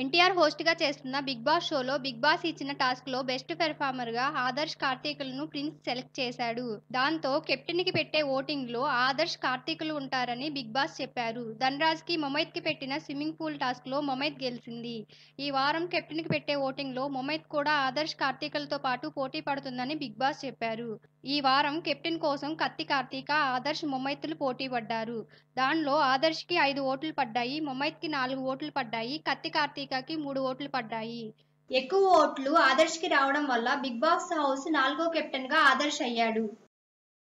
ఎన్టీఆర్ హోస్ట్గా చేస్తున్న Bigg Boss షోలో బిగ్ బాస్ ఇచ్చిన టాస్క్లో బెస్ట్ పెర్ఫార్మర్గా ఆదర్శ్ కార్తీకులను ప్రిన్స్ సెలెక్ట్ చేశాడు దాంతో కెప్టెన్కి పెట్టే ఓటింగ్లో ఆదర్శ్ కార్తీకులు ఉంటారని బిగ్ బాస్ చెప్పారు ధనరాజ్కి మొమైత్కి పెట్టిన స్విమ్మింగ్ పూల్ టాస్క్లో మొమైత్ గెలిచింది ఈ వారం కెప్టెన్కి పెట్టే ఓటింగ్లో మొమైత్ కూడా ఆదర్శ్ కార్తీకులతో పాటు పోటీ పడుతుందని బిగ్ బాస్ చెప్పారు ఈ వారం కెప్టెన్ కోసం కత్తి కార్తీక ఆదర్శ్ ముమ్మైత్తులు పోటీ పడ్డారు దానిలో ఆదర్శ్కి ఐదు ఓట్లు పడ్డాయి ముమ్మైత్కి నాలుగు ఓట్లు పడ్డాయి కత్తి కార్తీకకి మూడు ఓట్లు పడ్డాయి ఎక్కువ ఓట్లు ఆదర్శ్కి రావడం వల్ల బిగ్ బాస్ హౌస్ నాలుగో కెప్టెన్గా ఆదర్శ్ అయ్యాడు